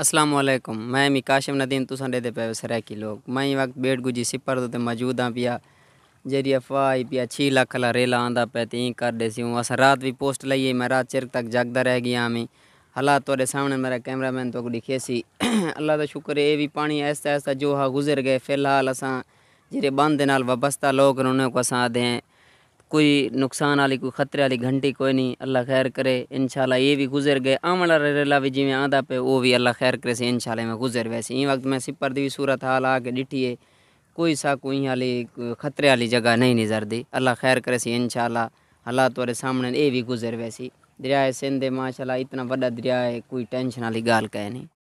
असलम मैं मी काशिम नदीन तुसा डे पे सराय लोग मैं वक्त बेट गुजी सिपर तो मौजूद हाँ पिया अफवाह आई पिया छी लख ला रेला आंदा पे तो कर दे अस रात भी पोस्ट लाइए मैं रात चिर तक जागदा रह गया हमें हाँ हालात तुरे सामने मेरा कैमरा मैन तो दिखे सी अल्लाह का शुक्र है भी पानी ऐसा ऐसा जो हा गुजर गए फिलहाल असा जे बंद वाबस्ता लोग उन्होंने को असा दें कोई नुकसान वाली कोई खतरे वाली घंटी कोई नहीं अल्लाह खैर करे इनशाला ये भी गुजर गए आमला रेला भी जिमें आधा पे वो भी अल्लाह खैर करे से इनशाला में गुजर वैसे ही वक्त मैं सिपर दी सूरत हाल आके है कोई सा कोई वाली खतरे वाली जगह नहीं नजर दी अल्लाह खैर करे से इनशाला हालात वाले सामने ये भी गुजर वैसी दरिया सिंध माशाला इतना बड़ा दरिया है कोई टेंशन वाली गाल कह नहीं